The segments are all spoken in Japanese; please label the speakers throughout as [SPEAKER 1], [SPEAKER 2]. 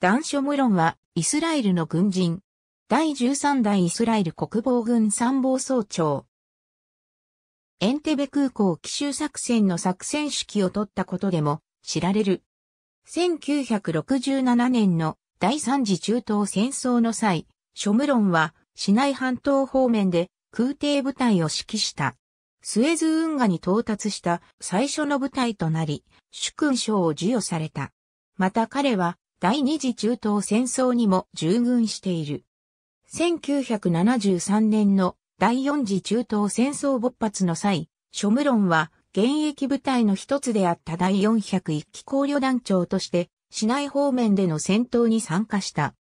[SPEAKER 1] ダン・ショムロンは、イスラエルの軍人。第13代イスラエル国防軍参謀総長。エンテベ空港奇襲作戦の作戦指揮を取ったことでも知られる。1967年の第三次中東戦争の際、ショムロンは市内半島方面で空挺部隊を指揮した。スエズ運河に到達した最初の部隊となり、主勲章を授与された。また彼は第二次中東戦争にも従軍している。1973年の第四次中東戦争勃発の際、諸無論は現役部隊の一つであった第401機考慮団長として、市内方面での戦闘に参加した。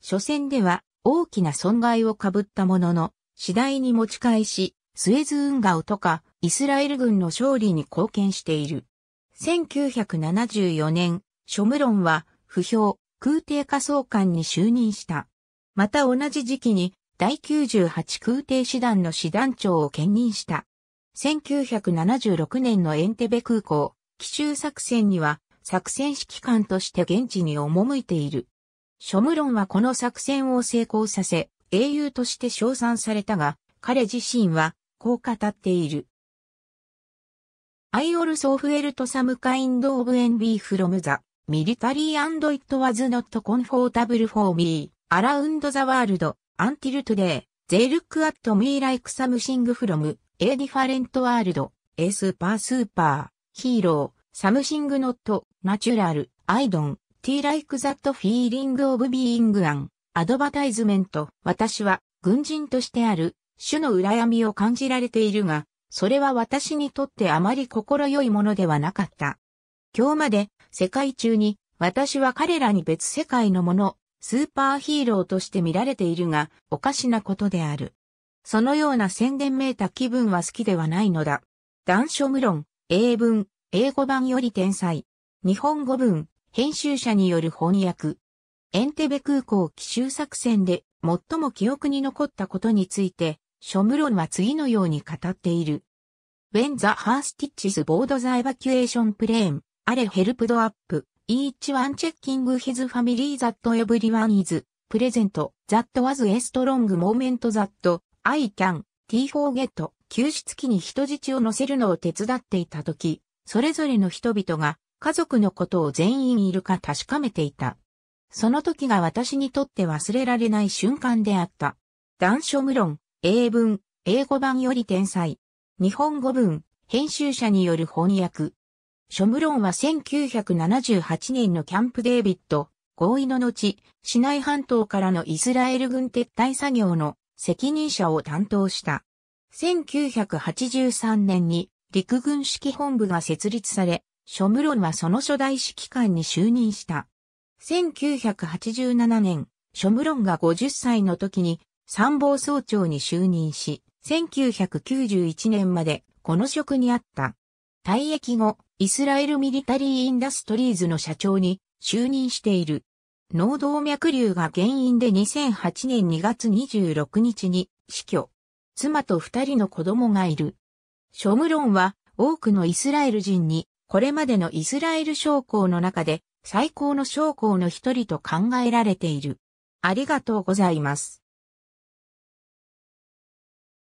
[SPEAKER 1] 初戦では大きな損害をかぶったものの、次第に持ち返し、スエズ運河をとか、イスラエル軍の勝利に貢献している。1974年、ショムロンは不評、空挺下総監に就任した。また同じ時期に第98空挺師団の師団長を兼任した。1976年のエンテベ空港、奇襲作戦には作戦指揮官として現地に赴いている。諸無論はこの作戦を成功させ、英雄として称賛されたが、彼自身はこう語っている。I also felt some kind of envy from the Military and it was not comfortable for me, around the world, until today, they look at me like something from, a different world, a super super, hero, something not, natural, I don't, t like that feeling of being an, advertisement, 私は、軍人としてある、種の羨みを感じられているが、それは私にとってあまり心よいものではなかった。今日まで世界中に、私は彼らに別世界のもの、スーパーヒーローとして見られているが、おかしなことである。そのような宣伝めいた気分は好きではないのだ。断書無論、英文、英語版より天才。日本語文、編集者による翻訳。エンテベ空港奇襲作戦で最も記憶に残ったことについて、諸無論は次のように語っている。When the Hearstitches Board the Evacuation Plane, あれヘルプドアップ、イーチワンチェッキングヒズファミリーザットエブリワンイズ、プレゼント、ザットワズエストロングモーメントザット、アイキャン、ティーフォーゲット、救出機に人質を乗せるのを手伝っていた時、それぞれの人々が家族のことを全員いるか確かめていた。その時が私にとって忘れられない瞬間であった。断書無論、英文、英語版より天才。日本語文、編集者による翻訳、ショムロンは1978年のキャンプデービッド合意の後、市内半島からのイスラエル軍撤退作業の責任者を担当した。1983年に陸軍指揮本部が設立され、ショムロンはその初代指揮官に就任した。1987年、ショムロンが50歳の時に参謀総長に就任し、1991年までこの職にあった。退役後、イスラエルミリタリーインダストリーズの社長に就任している。脳動脈瘤が原因で2008年2月26日に死去。妻と二人の子供がいる。ショムロンは多くのイスラエル人にこれまでのイスラエル将校の中で最高の将校の一人と考えられている。ありがとうございます。